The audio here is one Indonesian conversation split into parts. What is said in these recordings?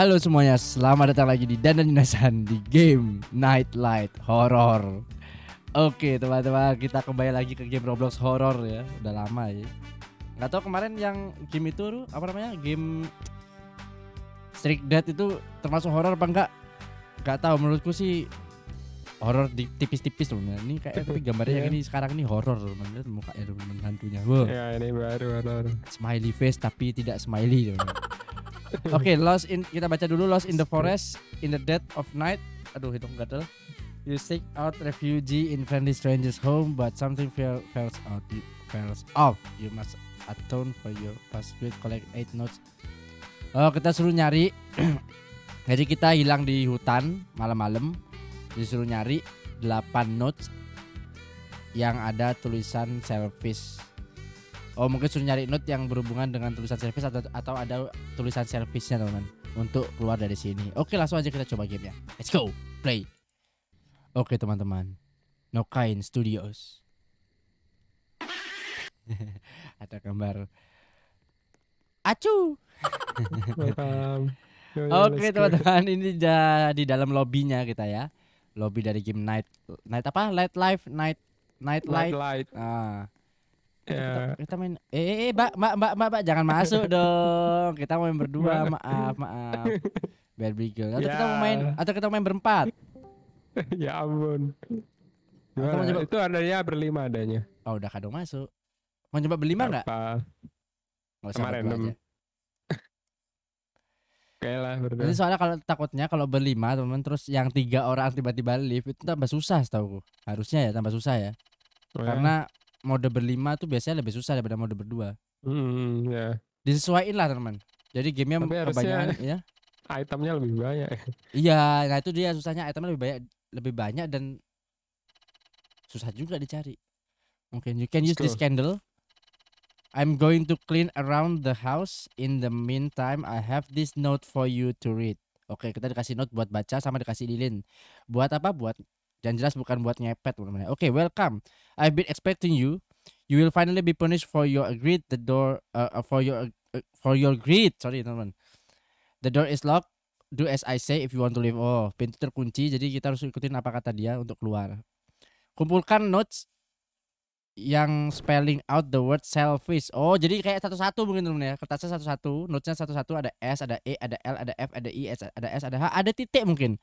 Halo semuanya, selamat datang lagi di Dandan Dinasan di game Nightlight Horror. Oke teman-teman, kita kembali lagi ke game Roblox Horror ya, udah lama ya. Gak tau kemarin yang game itu apa namanya game Strict Dead itu termasuk horror apa enggak? Gak tahu menurutku sih horror tipis-tipis loh. Nah, ini kayak tapi gambarnya yeah. ini sekarang ini horror loh. muka mukanya teman hantunya. Wow. yeah, ini baru horror. Smiley face tapi tidak smiley Oke, okay, Lost in kita baca dulu Lost in the Forest in the Dead of Night. Aduh, hitung gatel. You seek out refugee in friendly stranger's home, but something fell, fails out. You, fails off. You must atone for your past with Collect eight notes. Oh, kita suruh nyari. Jadi kita hilang di hutan malam-malam. Disuruh nyari 8 notes yang ada tulisan selfish Oh mungkin suruh nyari note yang berhubungan dengan tulisan service atau atau ada tulisan servicenya teman-teman untuk keluar dari sini. Oke langsung aja kita coba gamenya. Let's go play. Oke teman-teman, No Kind Studios. ada gambar. Acu. Oke teman-teman ini di dalam lobbynya kita ya. Lobby dari game Night Night apa? Night Life Night Night Light. light. Ah kita, iya. kita main eh mbak eh, eh, mbak mbak mbak, mbak jangan masuk dong kita main berdua maaf maaf biar bigel atau ya. kita mau ya. main atau kita mau main berempat ya ampun Gimana? Coba... itu adanya berlima adanya oh udah kado masuk mau coba berlima nggak kemarin usah lah berdua. Jadi soalnya kalau takutnya kalau berlima teman terus yang tiga orang tiba-tiba lift itu tambah susah setahu Harusnya ya tambah susah ya. Oh, Karena mode berlima tuh biasanya lebih susah daripada mode berdua. Hmm, ya. Disesuaikan lah teman. Jadi gamenya Tapi kebanyakan ya. Itemnya lebih banyak. Iya, nah itu dia susahnya itemnya lebih banyak, lebih banyak dan susah juga dicari. Mungkin okay, you can use this candle. I'm going to clean around the house. In the meantime, I have this note for you to read. Oke, okay, kita dikasih note buat baca sama dikasih lilin. Buat apa? Buat dan jelas bukan buat nyepet teman-teman. Oke, okay, welcome. I've been expecting you. You will finally be punished for your greed. The door uh, uh, for your uh, for your greed. Sorry, teman-teman. The door is locked. Do as I say if you want to leave. Oh, pintu terkunci. Jadi kita harus ikutin apa kata dia untuk keluar. Kumpulkan notes yang spelling out the word selfish. Oh, jadi kayak satu-satu mungkin teman ya. Kertasnya satu-satu, notesnya satu-satu, ada S, ada E, ada L, ada F, ada I, ada S, ada H, ada titik mungkin.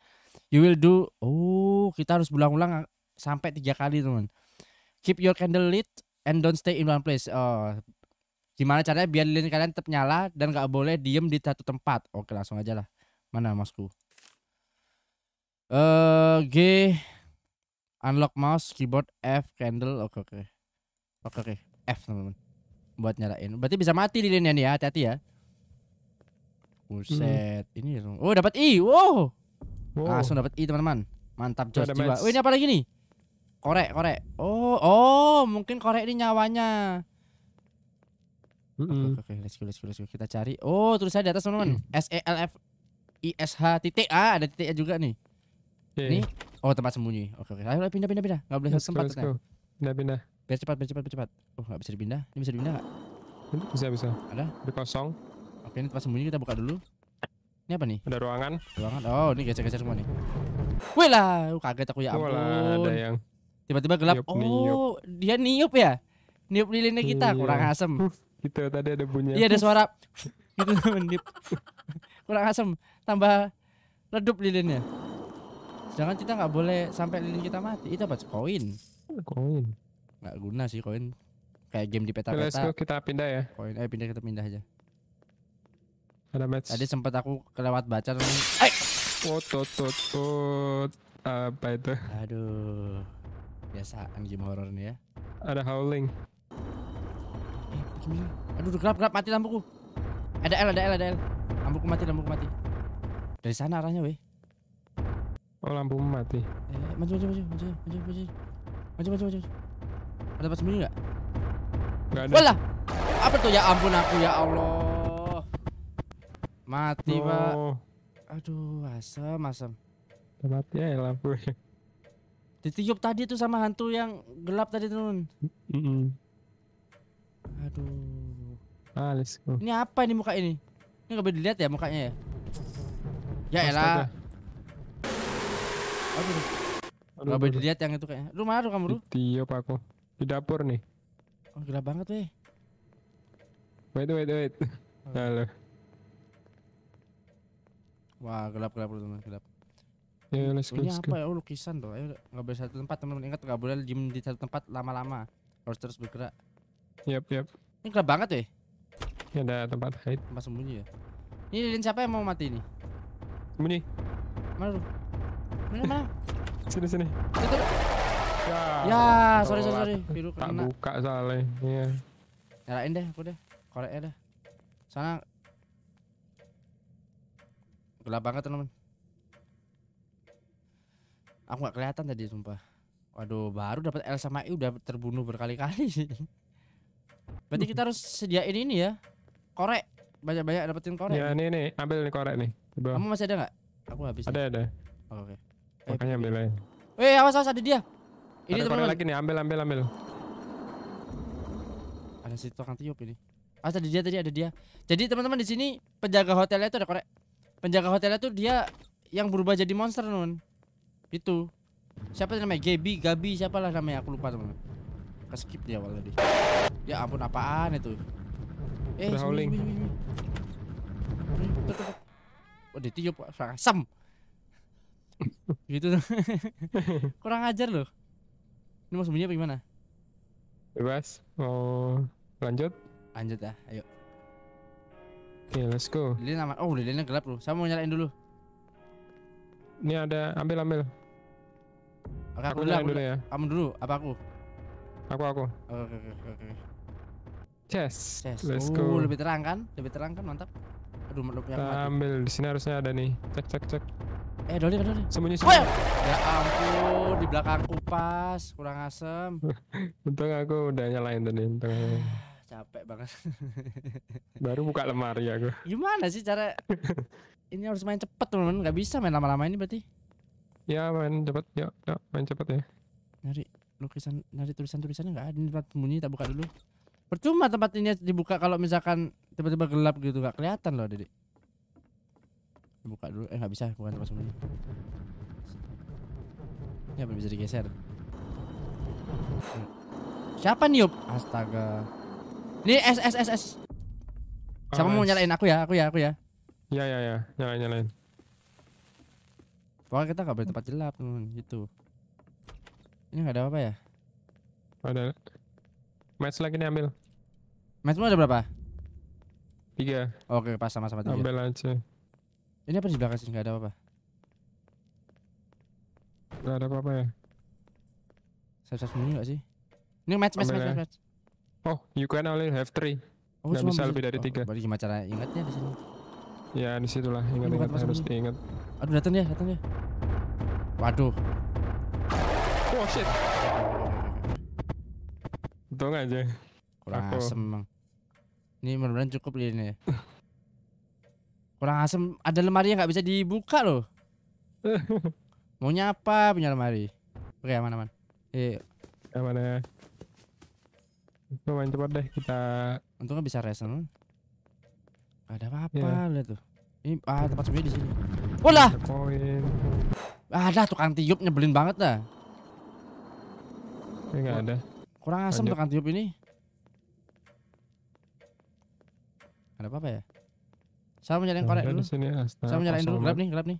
You will do. Oh, kita harus ulang-ulang sampai tiga kali, teman. Keep your candle lit and don't stay in one place. Oh, gimana caranya biar lilin kalian tetap nyala dan gak boleh diem di satu tempat? Oke, langsung aja lah. Mana masku? Eh, uh, G unlock mouse, keyboard F, candle. Oke, oke. Oke oke. F teman-teman. Buat nyalain. Berarti bisa mati lini ini ya, hati-hati ya. Buset, hmm. ini ya. Oh, dapat I. Wow. wow. Langsung dapat I, teman-teman. Mantap jos jiwa. Oh, ini apa lagi nih? Korek, korek. Oh, oh, mungkin korek ini nyawanya. Oke, Oke, let's go, let's go, let's go. Kita cari. Oh, terus saya di atas, teman-teman. Mm. S E L F I S H titik A, ah, ada titiknya juga nih. Okay. Ini oh tempat sembunyi. Oke, oke. Ayo pindah pindah pindah. Enggak boleh sempat. tempat let's Pindah pindah. Biar cepat, biar cepat, biar cepat. Oh, nggak bisa dipindah. Ini bisa dipindah nggak? Bisa, bisa. Ada? di kosong. Oke, ini tempat sembunyi kita buka dulu. Ini apa nih? Ada ruangan. Ruangan. Oh, ini geser-geser semua nih. Wih lah, uh, kaget aku ya ampun. Wala, ada yang tiba-tiba gelap. Niup, oh, dia niup ya? Niup lilinnya kita iya. kurang asem. itu tadi ada bunyi. Iya, ada suara Itu niup, kurang asem, tambah redup lilinnya. Sedangkan kita nggak boleh sampai lilin kita mati. Itu apa? Koin. Koin nggak guna sih koin kayak game di peta-peta let's go kita pindah ya koin eh pindah kita pindah aja ada match tadi sempat aku kelewat baca tuh eh tot tot tot apa itu aduh biasa game horror nih ya ada howling eh aduh gelap gelap mati lampuku ada L ada L ada L lampuku mati lampuku mati dari sana arahnya weh oh lampu mati eh, maju maju maju maju maju maju maju maju maju maju ada tempat sembunyi nggak? Gak ada. Walah. Apa tuh ya ampun aku ya Allah. Mati, oh. Pak. Aduh, asem, asem. Mati ya lampu. Ditiup tadi tuh sama hantu yang gelap tadi tuh. Mm -mm. Aduh. Ah, let's go. Ini apa ini muka ini? Ini gak boleh dilihat ya mukanya ya? Ya elah. Aduh. Aduh, gak boleh dilihat yang itu kayaknya. Lu marah kamu lu? Tiup aku. Di dapur nih. Oh, gila banget nih Wait, wait, wait. Oh. Halo. Wah, gelap gelap lu teman, gelap. Ya, let's go. Ini apa ya? Oh, lukisan tuh. Ayo enggak boleh satu tempat, teman-teman. Ingat enggak boleh gym di satu tempat lama-lama. Harus terus bergerak. Yap, yap. Ini gelap banget ya. Ini ada tempat hide. Tempat sembunyi ya. Ini lilin siapa yang mau mati ini? Sembunyi. Mana lu? Mana mana? sini sini. Iya. Ya, sorry sorry sorry. Biru kena. Tak buka salah. Iya. Nyalain deh aku deh. Korek deh. Sana gelap banget teman Aku gak kelihatan tadi sumpah. Waduh, baru dapat L sama I e udah terbunuh berkali-kali Berarti kita harus sediain ini ya. Korek. Banyak-banyak dapetin korek. Ya, ini ini, ambil nih korek nih. Coba. Kamu masih ada nggak? Aku habis. Ada, ada. Oh, Oke. Okay. Makanya eh, ambil aja. Eh, awas awas ada dia. Ini teman lagi nih, ambil ambil ambil. Ada situ tukang tiup ini. Ah tadi dia tadi ada dia. Jadi teman-teman di sini penjaga hotelnya itu ada korek. Penjaga hotelnya tuh dia yang berubah jadi monster nun. Itu. Siapa namanya? Gabi, Gabi lah namanya aku lupa teman. Keskip dia awal tadi. Ya ampun apaan itu? Eh, howling. Hmm, oh, ditiup, sam. gitu. Kurang ajar loh. Ini mau sembunyi apa gimana? Bebas. Mau lanjut? Lanjut ya, ayo. Oke, okay, let's go. Lilin aman. Oh, lilinnya gelap loh. Saya mau nyalain dulu. Ini ada, ambil ambil. Oke, aku, aku dulu, dulu ya. Kamu dulu, apa aku? Aku aku. Oke oke oke okay. Chest. Chest. Let's go. Uh, lebih terang kan? Lebih terang kan? Mantap. Aduh, mantap. Ambil di sini harusnya ada nih. Cek cek cek. Eh, Doni, Doni. Sembunyi, oh, sembunyi. Ya. ya ampun, di belakang kupas kurang asem. untung aku udah nyalain tadi, untung. Ah, capek banget. Baru buka lemari aku. Gimana sih cara ini harus main cepet teman-teman, nggak bisa main lama-lama ini berarti. Ya main cepet, yuk, ya, yuk ya, main cepet ya. nari lukisan, nari tulisan-tulisannya nggak ada, ini tempat sembunyi, tak buka dulu. Percuma tempat ini dibuka kalau misalkan tiba-tiba gelap gitu, nggak kelihatan loh, Dedek buka dulu eh nggak bisa bukan tempat sembunyi ini apa bisa digeser siapa niup astaga ini s s s s siapa ah, mau nyalain aku ya aku ya aku ya ya ya ya nyalain nyalain pokoknya kita nggak boleh tempat gelap teman gitu ini nggak ada apa, apa ya ada match lagi nih ambil mau ada berapa tiga oke pas sama-sama tiga ambil aja ini apa di belakang sini? Gak ada apa-apa. Gak ada apa-apa ya. Saya siap sembunyi gak sih? Ini match, match, match, match, match. Oh, you can only have three. Oh, gak bisa lebih dari tiga. oh, gimana cara ingatnya di sini? Ya, di disitulah. Ingat-ingat ingat, harus diingat. Aduh, datang ya, datang ya. Waduh. Oh shit. Untung aja. Kurang Aku. asem, Bang. Ini mudah-mudahan cukup ini ya. Kurang asem, ada lemari yang nggak bisa dibuka loh. mau nyapa punya lemari? Oke, aman aman. Eh, aman ya. main cepat deh kita. Untungnya bisa resen. Hmm. ada apa-apa yeah. lihat tuh. Ini ah tempat sebenarnya di sini. Olah. Ada ah, tukang tiup nyebelin banget dah. Ini gak ada. Kurang Lanjut. tukang tiup ini. Ada apa-apa ya? Saya mau nyalain korek dulu. Eh, saya mau nyalain dulu grab nih, grab nih.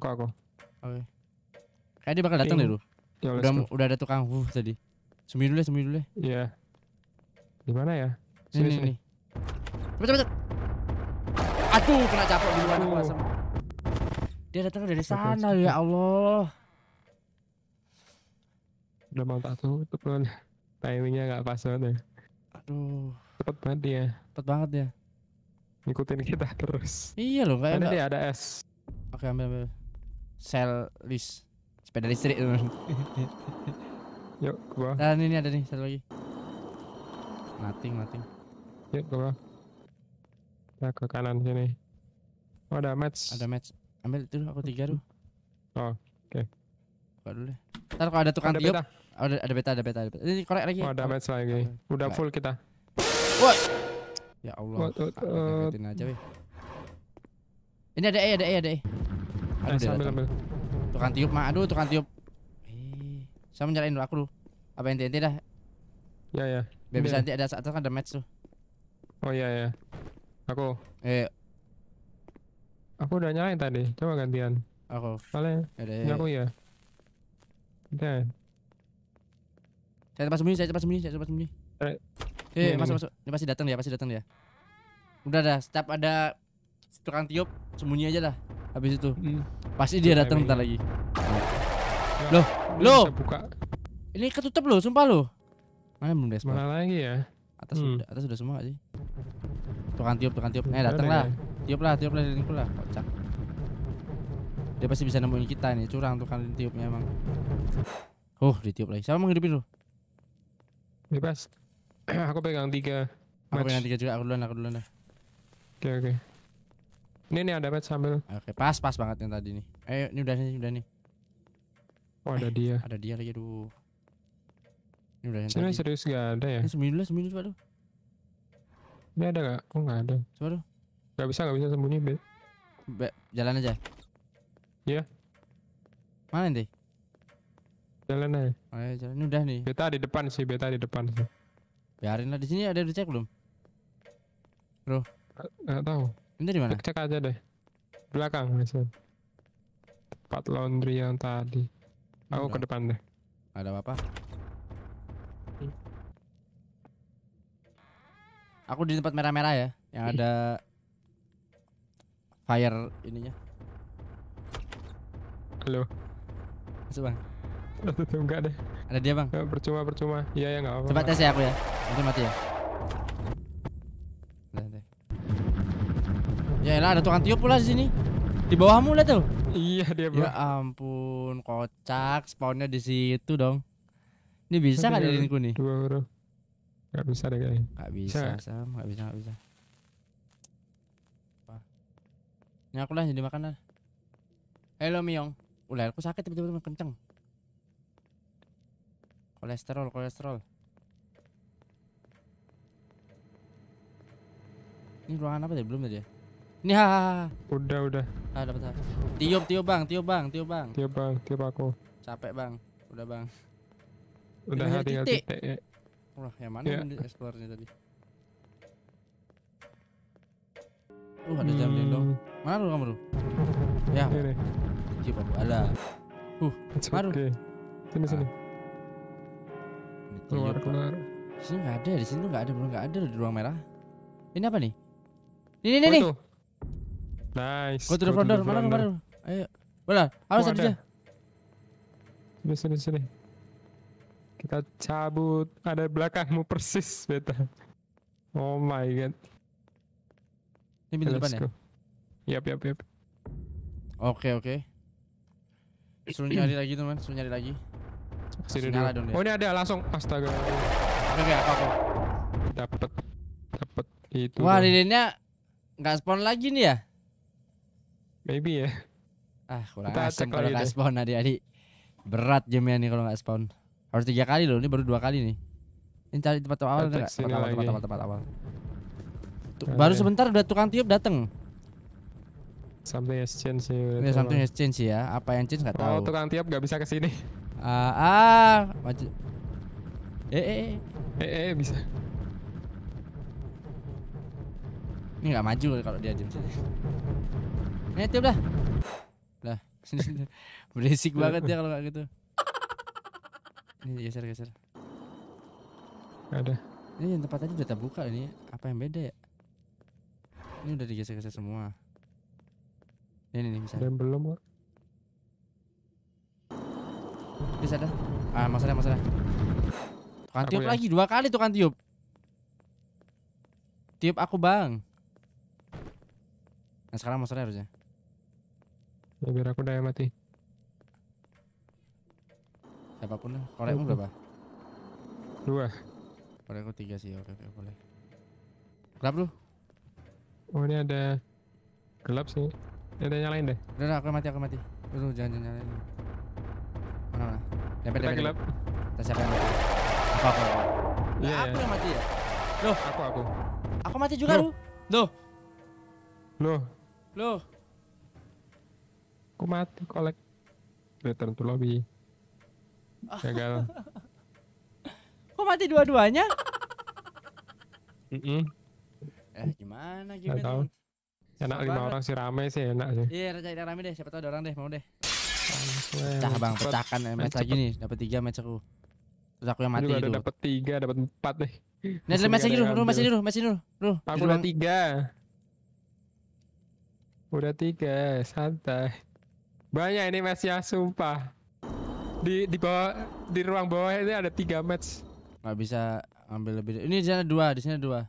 Aku aku. Oke. Okay. Kayaknya dia bakal datang deh, dulu. Ya, udah udah ada tukang uh tadi. Sembunyi dulu, sembunyi dulu. Iya. Di mana ya? Sini, sini. sini. Cepet, cepet, cepet. Aduh, kena capok di luar aku asam. Dia datang dari sana, ya Allah. Udah mau tak tuh, tuh timingnya gak pas banget ya. Aduh. Cepet banget dia. Cepet banget ya ngikutin kita terus. Iya loh kan Ini ada S. Oke ambil ambil. Sel list sepeda listrik Yuk ke bawah. Dan ini ada nih satu lagi. Nothing, nothing. Yuk ke bawah. Kita ke kanan sini. Oh ada match. Ada match. Ambil itu aku tiga tuh. Oh oke. Okay. Buka dulu deh. Ntar kalau ada tukang ada tiup. Beta. Ada, ada beta ada beta ada beta. Ini korek lagi. Oh ada match lagi. Udah full kita. Ya Allah. What, aja weh. Ini ada E, ada E, ada E. Eh, ada eh, ambil, Tukang tiup mah, aduh tukang tiup. Eh, saya menyalain dulu aku dulu. Apa yang TNT dah? Ya ya. Biar ya. nanti ada saat kan ada match tuh. Oh iya ya. Aku. Eh. Aku udah nyalain tadi. Coba gantian. Aku. Ada. Ya, aku ya. Oke. Saya pas sembunyi, saya pas sembunyi, saya pas sembunyi. Eh. Iya, iya, iya, iya, masuk masuk. Ini pasti datang ya, pasti datang ya. Udah dah, setiap ada tukang tiup sembunyi aja lah. Habis itu. Hmm. Pasti dia datang bentar lagi. Ya, loh, lo. Buka. Ini ketutup loh, sumpah lo Mana belum dashboard? Mana lagi ya? Atas hmm. udah, atas udah semua sih? Tukang tiup, tukang tiup. Eh, datang lah. Tiup lah, tiup lah, tiup lah. Kocak. Dia pasti bisa nemuin kita nih, curang tukang tiupnya emang. Oh, ditiup lagi. Siapa mau ngidupin lu? Bebas. aku pegang tiga. Match. Aku pegang tiga juga. Aku duluan, aku duluan. Oke okay, oke. Okay. Ini nih ada match sambil. Oke, okay, pas pas banget yang tadi nih. Eh, ini udah nih, udah nih. Oh, ada eh, dia. Ada dia lagi tuh. Ini udah yang Sini tadi. serius gak ada ya? Sembilan belas sembilan belas dulu. Ini ada gak? Oh gak ada Coba tuh. Gak bisa, gak bisa sembunyi Be. Be jalan aja? Iya yeah. Mana nih? Jalan aja oh, Ayo iya, jalan, ini udah nih Beta di depan sih, beta di depan sih Biarin lah di sini ada dicek belum? Bro. Enggak tahu. Ini di mana? Cek aja deh. Belakang misal. Tempat laundry yang tadi. Aku ke depan deh. Ada apa Aku di tempat merah-merah ya, yang ada fire ininya. Halo. Masuk bang. Enggak deh. Ada dia bang. Ya, percuma percuma. Iya ya nggak apa Coba tes ya aku ya. Nanti mati ya. Ya lah ada tukang tiup pula di sini. Di bawahmu lah tuh. Iya dia bang. Ya ampun kocak spawnnya di situ dong. Ini bisa nggak aku nih? Dua huruf. Gak bisa deh kayaknya. Gak bisa, bisa Sam. Gak bisa, gak bisa. Apa? Ini aku lah jadi makanan. Halo Miong. Ular aku sakit tiba-tiba kenceng. Kolesterol, kolesterol. Ini ruangan apa deh? Belum tadi ya? Ini ha, Udah, udah. Ah, dapat. Tiup, tiup, Bang. Tiup, Bang. Tiup, Bang. Tiup, Bang. Tiup aku. Capek, Bang. Udah, Bang. Udah hati tinggal titik. titik ya. Wah, yang mana yeah. di explore-nya tadi? Uh, ada jam hmm. dong. Mana lu kamu lu? Ya. Ini. aku ala. Uh, maru. Okay. Sini ah. sini keluar keluar. sini nggak ada, di sini nggak ada, belum nggak ada di ruang merah. Ini apa nih? Ini ini oh, nih. Nice. Go to the front Mana kemarin Ayo. Bola, harus ada. di Sini sini sini. Kita cabut. Ada belakangmu persis, Beta. Oh my god. Ini pintu depan ya? Yap yap yap. Oke oke. Okay. Suruh nyari lagi teman, suruh nyari lagi. Sini dulu. Ya. Oh ini ada langsung. Astaga. Oke apa kok? Dapat. Dapat itu. Wah, lilinnya nggak spawn lagi nih ya? Maybe ya. Ah, kurang asem kalau nggak spawn adik-adik. Berat gamenya nih kalau nggak spawn. Harus tiga kali loh, ini baru dua kali nih. Ini cari tempat awal enggak? Tempat awal, tempat awal, tempat nah, awal. baru ya. sebentar udah tukang tiup dateng. Sampai has changed sih. Ya, sampai has changed ya. Apa yang change nggak tahu. Oh, tukang tiup nggak bisa ke sini. Ah, ah, maju. Eh eh, eh, eh, eh. Eh, bisa. Ini nggak maju kalau dia jam sini. Ini tiup dah. Lah, sini Berisik banget dia kalau kayak gitu. Ini geser geser. ada. Ini yang tempat tadi udah terbuka ini. Apa yang beda ya? Ini udah digeser-geser semua. Ini nih bisa. Dan belum kok. Bisa dah. Ah, masalah masalah. Tukang tiup ya. lagi dua kali tukang tiup. Tiup aku, Bang. Nah, sekarang masalah harusnya. Ya, biar aku daya mati. Siapapun lah. korekmu berapa? Dua. korekku tiga sih. Oke, oke, boleh. Gelap lu? Oh, ini ada gelap sih. Ini ada nyalain deh. Udah, udah aku mati, aku mati. Udah, jangan, jangan nyalain. Mana mana? Kita Kita siapa yang mati? Aku aku. yeah, aku yang mati ya? Loh, aku aku. Aku mati juga lu. Loh. Loh. Loh. Aku mati kolek. Return to lobby. Ah. Gagal. Kok mati dua-duanya? Mm -mm. Eh gimana gimana? Enak lima orang sih rame sih enak sih. Iya, yeah, rame deh, siapa tau ada orang deh mau deh. Pecah bang, pecahkan ya, match lagi nih. Dapat tiga match aku. Terus aku yang mati dulu. Gitu. dapat tiga, dapat empat deh Nah, match lagi dulu, match lagi dulu, match dulu, dulu. Aku udah tiga. Udah tiga, santai. Banyak ini ya sumpah. Di di bawah di ruang bawah ini ada tiga match. Gak bisa ambil lebih. Ini di sana dua, di sana dua.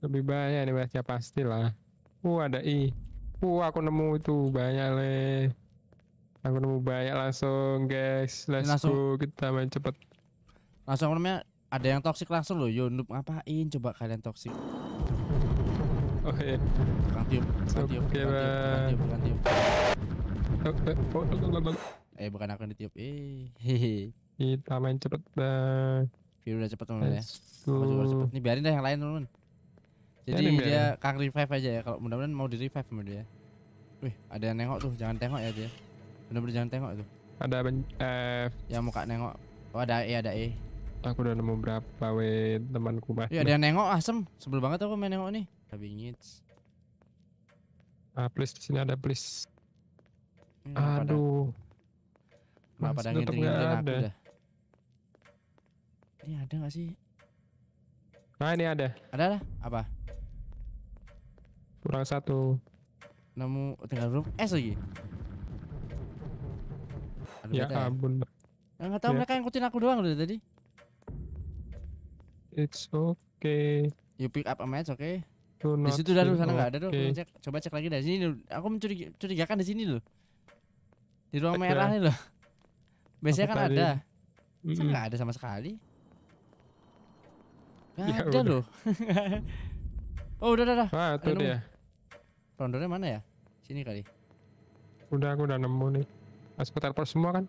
Lebih banyak ini matchnya pasti lah. Uh ada i. Uh aku nemu itu banyak leh. Aku nemu banyak langsung guys. Let's langsung, go kita main cepet. Langsung namanya ada yang toxic langsung loh. yunup ngapain coba kalian toxic Oh iya. Tukang tiup, tukang tiup, tukang tiup, tukang tiup. Oh, eh bukan akan yang ditiup. Eh. Hehe. Kita main cepet dah. view udah cepet teman ya. cepet. Nih biarin deh yang lain temen Jadi ya, dia Kang revive aja ya kalau mudah-mudahan mau di revive sama dia. Wih, ada yang nengok tuh, jangan tengok ya dia. Bener-bener jangan tengok tuh Ada ben eh yang muka nengok. Oh ada E ada E. Aku udah nemu berapa we temanku mah. Iya ada yang nengok asem. Sebel banget aku main nengok nih. Kabingit. Ah please di sini ada please. Hmm, Aduh. Kenapa ada ngitung ada dah. Ini ada gak sih? Nah ini ada. Ada lah. Apa? Kurang satu. Nemu tinggal huruf S lagi. Ada ya beda ya. ampun. Ya? Enggak tahu ya. mereka ngikutin aku doang udah tadi. It's okay. You pick up a match, oke? Okay? Di situ dulu sana enggak ada tuh Cek, coba cek lagi dari sini. Aku mencurigakan di sini loh. Di ruang merah ya. nih loh. Biasanya aku kan tadi. ada. enggak ada sama sekali? ya, ada udah. loh. oh, udah udah udah. Ah, itu dia. Rondonya mana ya? Sini kali. Udah aku udah nemu nih. Masuk ke teleport semua kan?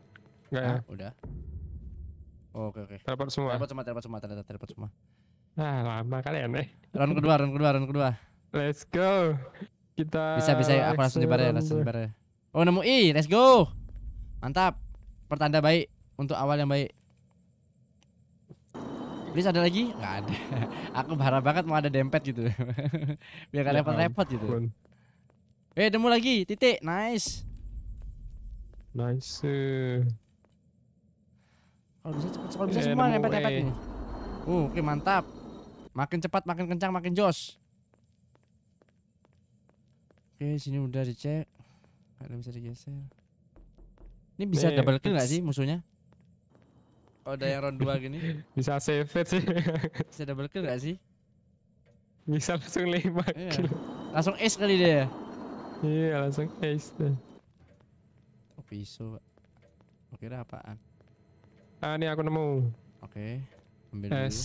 Enggak ya? Ah, udah. Oh, oke oke. Teleport semua. Teleport semua, teleport semua, teleport, teleport semua. ah lama kalian ya, eh. Round kedua, round kedua, round kedua. Let's go. Kita Bisa bisa ya, aku langsung nyebar ya, langsung nyebar ya. Oh, nemu I, let's go. Mantap. Pertanda baik untuk awal yang baik. Please ada lagi? Enggak ada. Aku berharap banget mau ada dempet gitu. Biar kalian ya repot-repot gitu. Eh, nemu lagi, titik. Nice. Nice. Kalau bisa cepat, kalau bisa eh, semua nempet-nempet nih. Uh, oke mantap. Makin cepat, makin kencang, makin jos. Oke, sini udah dicek. Ada bisa digeser. Ini bisa eh, double kill gak sih musuhnya? Oh ada yang round 2 gini. bisa save sih. bisa double kill gak sih? Bisa langsung 5 iya. Langsung ace kali dia. Iya, langsung ace deh pisau oke okay, apaan ah ini aku nemu oke okay, ambil yes. dulu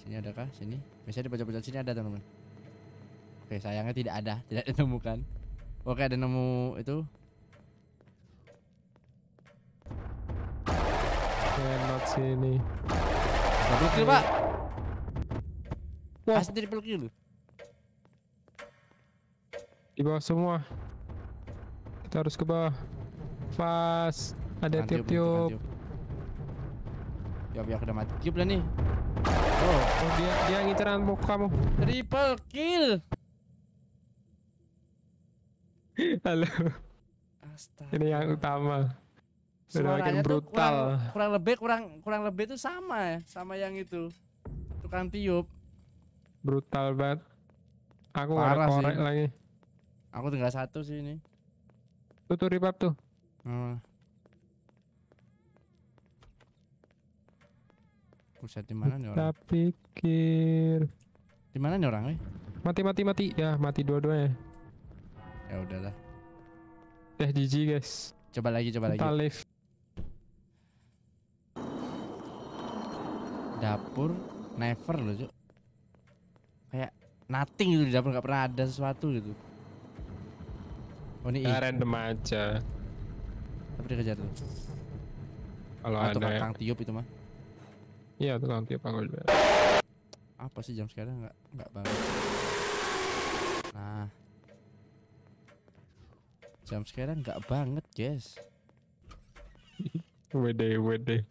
sini ada kah sini biasanya di pojok-pojok sini ada teman-teman oke okay, sayangnya tidak ada tidak ditemukan oke ada nemu itu Enak sini. Double kill, Pak. Wah. Asli triple Di bawah semua. Kita harus ke bawah. Pas. Ada tiup-tiup. Ya biar udah mati. Tiup lah nih. Oh, oh dia dia ngiteran amuk kamu. Triple kill. Halo. Astaga. Ini yang utama. Sudah makin brutal. Kurang, kurang lebih kurang kurang lebih itu sama ya, sama yang itu. Tukang tiup. Brutal banget. Aku Parah korek lagi. Aku tinggal satu sih ini. Tuh tuh ribab tuh. Hmm. Pusat di mana nih orang? pikir. Di mana nih Mati mati mati. Ya, mati dua-duanya. Ya udahlah. Eh, GG guys. Coba lagi, coba Kita lagi. talif Dapur never loh, Cuk. Kayak nothing gitu di dapur nggak pernah ada sesuatu gitu. Oh ini I. random aja. Tapi dia kejar tuh. Kalau ah, ada tukang tiup itu mah. Iya tukang tiup aku juga. Apa sih jam sekarang enggak enggak banget. Nah. Jam sekarang enggak banget guys. wede wede.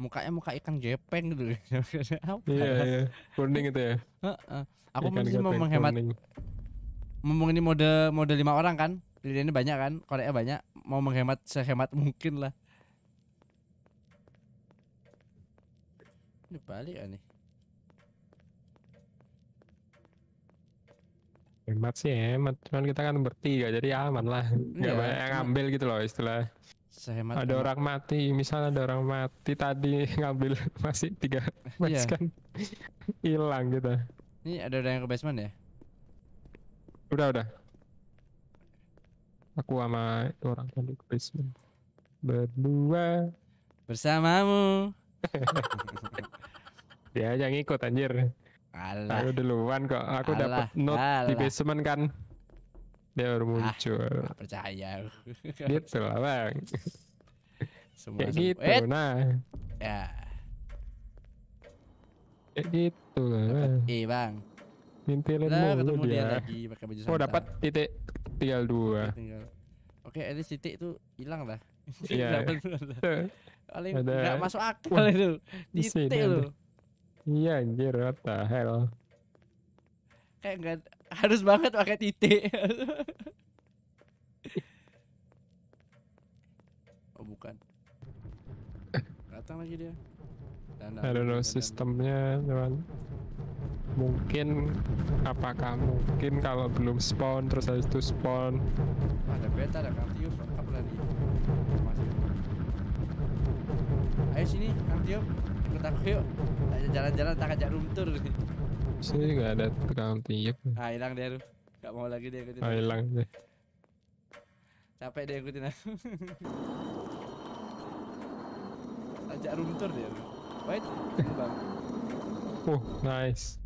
Mukanya muka ikan gepeng dulu. Gitu. Iya iya. Kuning itu ya. Heeh. Aku mesti masih mau menghemat kuning mumpung ini mode mode lima orang kan ini banyak kan koreknya banyak mau menghemat sehemat mungkin lah ini balik kan nih hemat sih hemat cuman kita kan bertiga jadi aman lah nggak ya, banyak yang iya. ngambil gitu loh istilah sehemat ada hemat. orang mati misal ada orang mati tadi ngambil masih tiga iya. match kan hilang gitu ini ada orang yang ke basement ya Udah, udah. Aku sama orang tadi ke basement. Berdua. Bersamamu. Dia yang ikut anjir. Alah. Aku duluan kok. Aku dapat note Alah. di basement kan. Dia baru ah, muncul. Ah, percaya. gitu lah bang. Semua Kayak gitu. it. Eh. Nah. Ya. Kayak gitu lah. bang. Iya, Mintilin nah, ketemu dia. dia lagi pakai baju sama Oh, dapat titik tinggal dua. Oke, okay, ini titik itu hilang lah. Iya. Paling enggak masuk akal itu. Titik lo. Iya, anjir, what the hell. Kayak enggak harus banget pakai titik. oh, bukan. Datang lagi dia. Dan, nah, I don't sistemnya, teman mungkin apakah mungkin kalau belum spawn terus habis itu spawn ada beta ada kartium apa lagi masih ayo sini kartium ikut aku yuk jalan-jalan tak ajak room tour sini ada tukang tiup ah hilang deh lu nggak mau lagi deh ikutin ah hilang deh capek deh ikutin aku ajak room tour wait bang Oh, nice.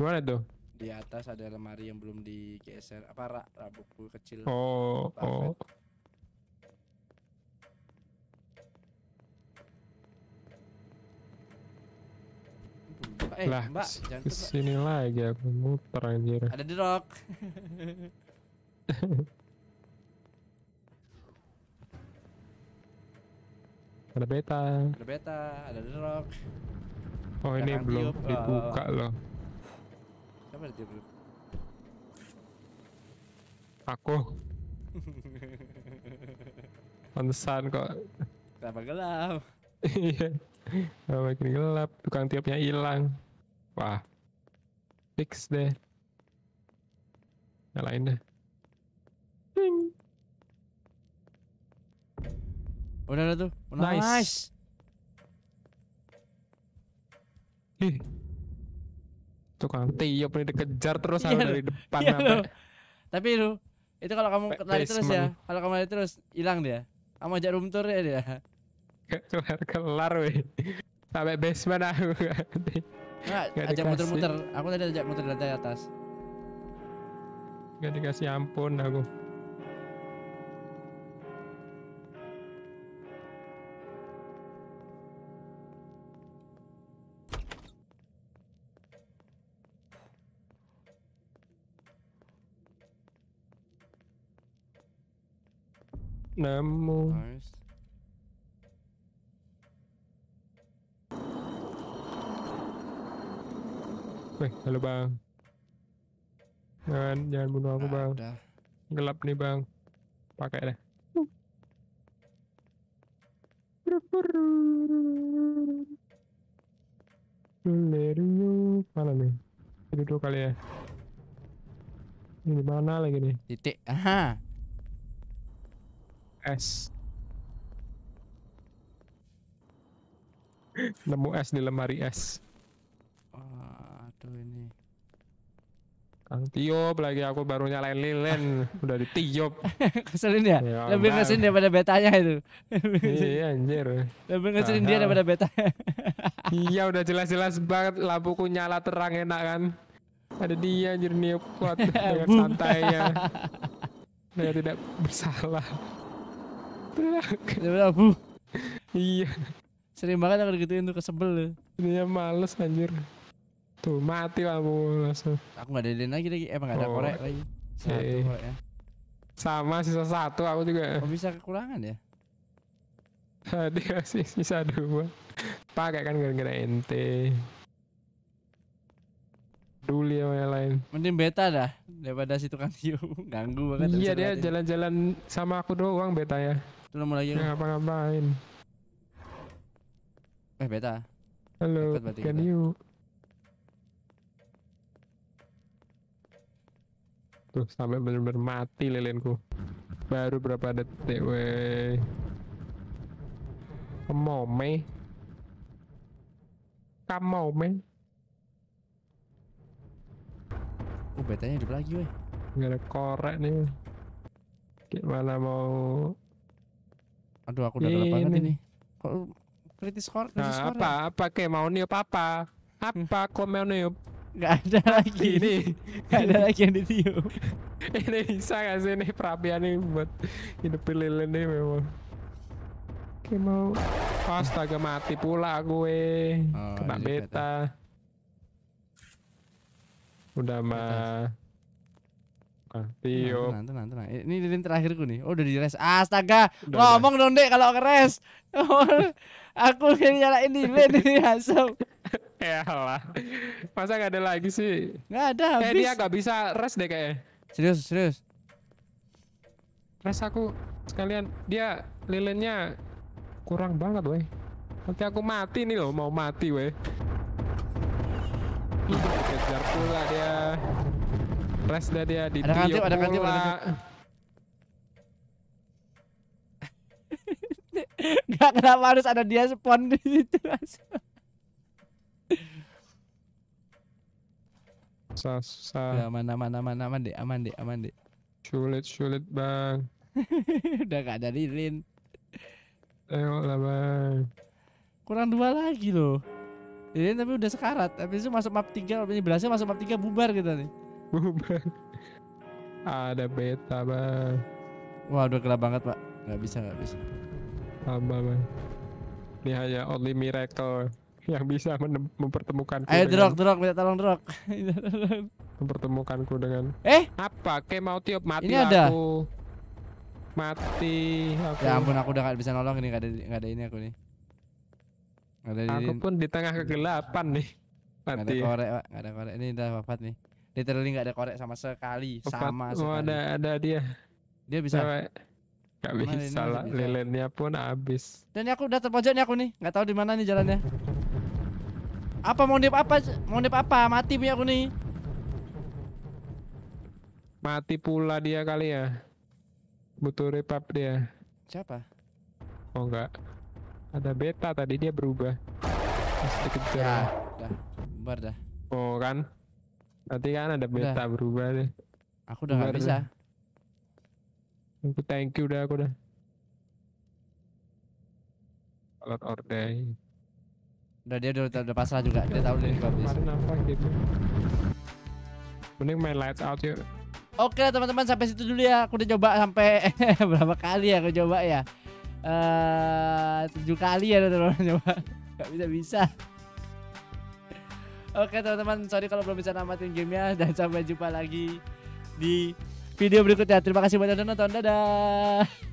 Gimana tuh? Di atas ada lemari yang belum digeser, apa rak, rak buku kecil. Oh, oh. Eh, lah, mbak, jangan kesini mbak. lagi aku muter anjir. Ada di rock. ada beta. Ada beta, ada di rock. Oh, ini belum dibuka loh. Aku. Pantesan kok. Kenapa gelap? Iya. makin gelap, tukang tiapnya hilang. Wah. Fix deh. Nyalain deh. Ding. Udah, udah tuh. Nice. nice. Ih, tukang tiup nih dikejar terus sama iya, dari depan iya tapi lu itu kalau kamu lari terus ya kalau kamu lari terus hilang dia kamu ajak room tour ya dia kelar kelar weh sampai basement aku nggak ajak muter-muter aku tadi ajak muter di lantai atas gak dikasih ampun aku Namo. Nice. Weh, halo bang. Jangan, jangan bunuh aku bang. Ada. Gelap nih bang. Pakai deh. Lerio, mana nih? dua kali ya. Ini mana lagi nih? Titik. Aha es nemu es di lemari es Waduh aduh ini Kang tiup lagi aku baru nyalain lilin udah ditiup keselin ya, ya lebih keselin nah. daripada betanya itu iya anjir lebih keselin dia daripada betanya iya udah jelas-jelas banget lampuku nyala terang enak kan ada dia anjir niup kuat dengan santainya dia tidak bersalah Kenapa aku? bu. Iya. Sering banget aku digituin tuh kesebel Ini yang males anjir. Tuh mati bu langsung. Aku gak ada lagi lagi. Eh, emang gak ada oh. korek lagi. Eh. Ya. Sama sisa satu aku juga. Kok bisa kekurangan ya? Ada sih sisa dua. Pakai kan gara-gara ente. Duli sama yang lain. Mending beta dah daripada si tukang hiu ganggu banget. Iya dia jalan-jalan sama aku doang beta ya. Lu mulai ya. Ngapa ngapain? Eh beta. Halo. Can you? Tuh sampai benar-benar mati lilinku. Baru berapa detik Kamu mau me? Oh, betanya hidup lagi weh. Gak ada korek nih. malah mau Aduh aku udah gelap banget ini. Kok uh, kritis skor? Kritis nah, apa? Ya? Apa kayak mau nih apa? Hmm. Apa kok mau nih Gak ada lagi ini. Gak ada lagi yang ditiup. ini bisa gak sih ini perapian ini buat hidup lilin ini memang. kayak mau. Astaga mati pula gue. Oh, Kena beta. Udah mah. Tio. Tenang, tenang, tenang. Eh, ini lilin terakhirku nih. Oh, udah di res. Astaga, udah, ngomong udah. dong, Dek, kalau keres. Aku ini nyalain lilin ini asem. ya Masa enggak ada lagi sih? Enggak ada habis. Kayak dia enggak bisa res deh kayaknya. Serius, serius. Res aku sekalian. Dia lilinnya kurang banget, weh. Nanti aku mati nih loh, mau mati, weh. Kejar pula dia. Stres dah dia di ada kantip, ada kantip, ada Gak kenapa harus ada dia spawn di situ Susah, susah. Ya, aman, aman, aman, aman deh, aman deh, aman deh. Sulit, sulit bang. Udah gak ada lilin. Ayo lah bang. Kurang dua lagi loh. Ini tapi udah sekarat. Tapi itu masuk map 3, ini berhasil masuk map 3 bubar kita nih bubar. ada beta bang wah udah gelap banget pak nggak bisa nggak bisa sama bang ini hanya only miracle yang bisa mempertemukan ayo drok drok minta tolong drok mempertemukanku dengan eh apa ke mau tiup mati ini ada. aku mati aku. ya ampun aku udah gak bisa nolong ini gak ada gak ada ini aku nih gak ada aku ini. pun di tengah kegelapan nih mati gak ada korek pak gak ada korek ini udah wafat nih literally nggak ada korek sama sekali Opat, sama oh, sekali ada ada dia dia bisa Cewek. Gak bisa lah, lilinnya pun habis. Dan aku udah terpojok nih aku nih, nggak tahu di mana nih jalannya. Apa mau dip apa? Mau dip apa? Mati punya aku nih. Mati pula dia kali ya. Butuh repap dia. Siapa? Oh enggak. Ada beta tadi dia berubah. Masih dikejar. Ya, dah. Oh kan? Nanti kan ada beta udah. berubah deh. Aku udah nggak bisa. Aku thank you udah aku udah. Alat order. Udah dia udah, udah pasrah juga. Dia tahu dia nggak bisa. Kenapa gitu? Mending main lights out yuk. Oke teman-teman sampai situ dulu ya. Aku udah coba sampai berapa kali ya aku coba ya. Eh uh, tujuh kali ya teman-teman coba. Gak bisa-bisa. Oke teman-teman, sorry kalau belum bisa namatin gamenya dan sampai jumpa lagi di video berikutnya. Terima kasih banyak sudah nonton. Dadah.